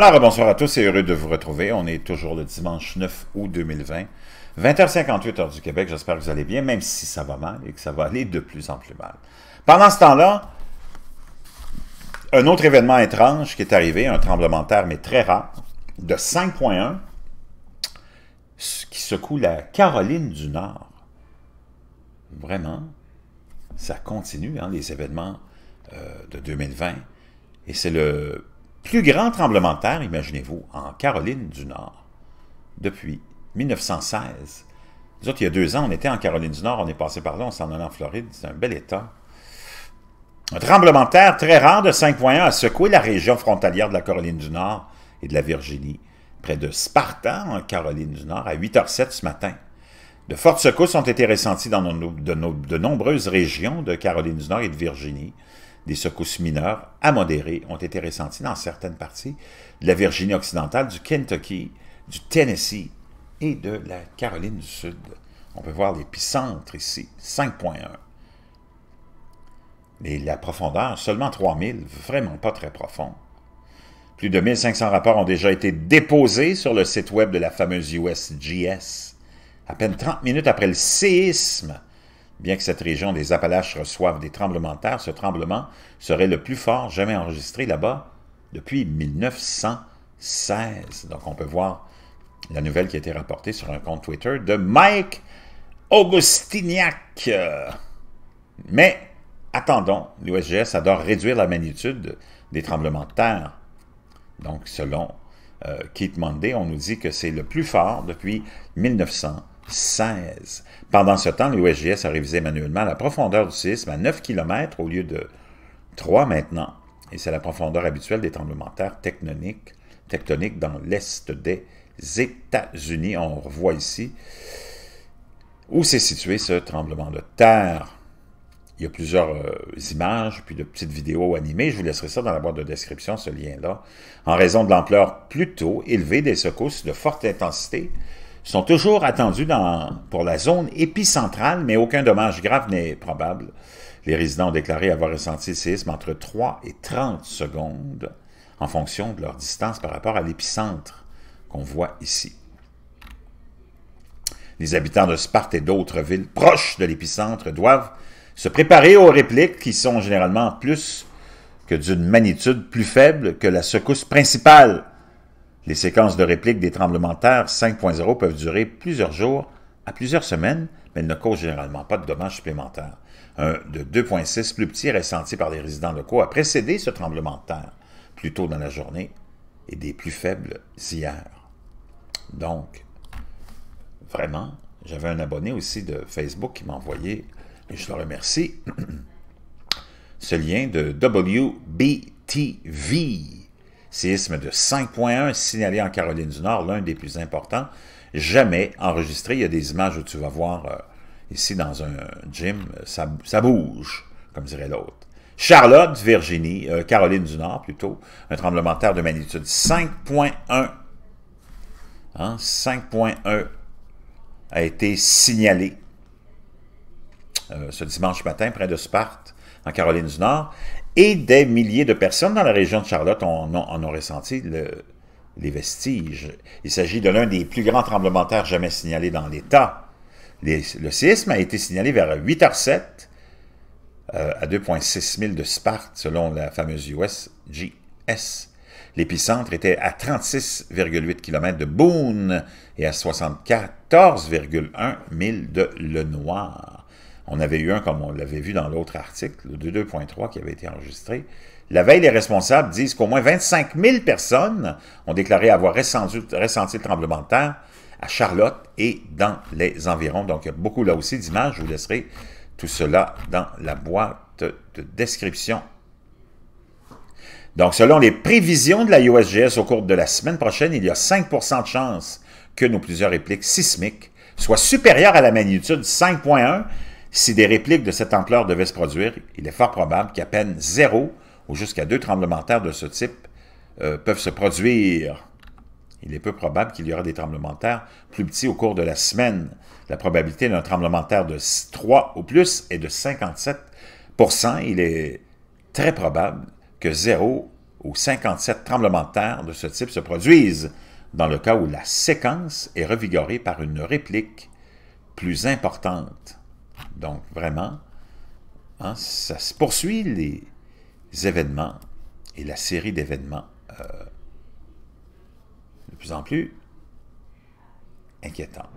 Alors, bonsoir à tous et heureux de vous retrouver. On est toujours le dimanche 9 août 2020, 20h58 heure du Québec. J'espère que vous allez bien, même si ça va mal et que ça va aller de plus en plus mal. Pendant ce temps-là, un autre événement étrange qui est arrivé, un tremblement de terre, mais très rare, de 5.1, qui secoue la Caroline du Nord. Vraiment, ça continue, hein, les événements euh, de 2020. Et c'est le plus grand tremblement de terre, imaginez-vous, en Caroline du Nord, depuis 1916. Nous autres, il y a deux ans, on était en Caroline du Nord, on est passé par là, on s'en allait en Floride, c'est un bel état. Un tremblement de terre très rare de 5.1 a secoué la région frontalière de la Caroline du Nord et de la Virginie, près de Spartan, en Caroline du Nord, à 8h07 ce matin. De fortes secousses ont été ressenties dans de nombreuses régions de Caroline du Nord et de Virginie, des secousses mineures à modérées ont été ressenties dans certaines parties de la Virginie occidentale, du Kentucky, du Tennessee et de la Caroline du Sud. On peut voir l'épicentre ici, 5.1. Mais la profondeur, seulement 3000, vraiment pas très profond. Plus de 1500 rapports ont déjà été déposés sur le site web de la fameuse USGS. À peine 30 minutes après le séisme Bien que cette région des Appalaches reçoive des tremblements de terre, ce tremblement serait le plus fort jamais enregistré là-bas depuis 1916. Donc on peut voir la nouvelle qui a été rapportée sur un compte Twitter de Mike Augustiniak. Mais attendons, l'USGS adore réduire la magnitude des tremblements de terre. Donc selon euh, Keith Monday, on nous dit que c'est le plus fort depuis 1916. 16. Pendant ce temps, l'USGS a révisé manuellement la profondeur du séisme à 9 km au lieu de 3 maintenant. Et c'est la profondeur habituelle des tremblements de terre tectoniques, dans l'est des États-Unis. On revoit ici où s'est situé ce tremblement de terre. Il y a plusieurs euh, images, puis de petites vidéos animées. Je vous laisserai ça dans la boîte de description, ce lien-là. En raison de l'ampleur plutôt élevée des secousses de forte intensité, sont toujours attendus dans, pour la zone épicentrale, mais aucun dommage grave n'est probable. Les résidents ont déclaré avoir ressenti le séisme entre 3 et 30 secondes en fonction de leur distance par rapport à l'épicentre qu'on voit ici. Les habitants de Sparte et d'autres villes proches de l'épicentre doivent se préparer aux répliques qui sont généralement plus que d'une magnitude plus faible que la secousse principale les séquences de répliques des tremblements de 5.0 peuvent durer plusieurs jours à plusieurs semaines, mais ne causent généralement pas de dommages supplémentaires. Un de 2.6 plus petit ressenti par les résidents locaux a précédé ce tremblement de terre plus tôt dans la journée et des plus faibles hier. Donc, vraiment, j'avais un abonné aussi de Facebook qui m'a envoyé, et je le remercie, ce lien de WBTV. Séisme de 5.1 signalé en Caroline du Nord, l'un des plus importants jamais enregistré. Il y a des images où tu vas voir ici dans un gym, ça, bouge, comme dirait l'autre. Charlotte, Virginie, Caroline du Nord plutôt, un tremblement de terre de magnitude 5.1. 5.1 a été signalé ce dimanche matin près de Sparte en Caroline du Nord, et des milliers de personnes dans la région de Charlotte en, ont ressenti les vestiges. Il s'agit de l'un des plus grands tremblements de terre jamais signalés dans l'État. le séisme a été signalé vers 8h07 euh, à 2,6 000 de Sparte, selon la fameuse USGS. L'épicentre était à 36,8 km de Boone et à 74,1 000 de Lenoir. On avait eu un, comme on l'avait vu dans l'autre article, le 2.3 qui avait été enregistré. La veille, les responsables disent qu'au moins 25 000 personnes ont déclaré avoir ressenti, ressenti le tremblement de terre à Charlotte et dans les environs. Donc, il y a beaucoup là aussi d'images. Je vous laisserai tout cela dans la boîte de description. Donc, selon les prévisions de la USGS au cours de la semaine prochaine, il y a 5 de chances que nos plusieurs répliques sismiques soient supérieures à la magnitude 5.1 si des répliques de cette ampleur devaient se produire, il est fort probable qu'à peine zéro ou jusqu'à deux tremblements de terre de ce type euh, peuvent se produire. Il est peu probable qu'il y aura des tremblements de terre plus petits au cours de la semaine. La probabilité d'un tremblement de terre de 3 ou plus est de 57 Il est très probable que 0 ou 57 tremblements de terre de ce type se produisent dans le cas où la séquence est revigorée par une réplique plus importante. Donc, vraiment, hein, ça se poursuit les événements et la série d'événements euh, de plus en plus inquiétants.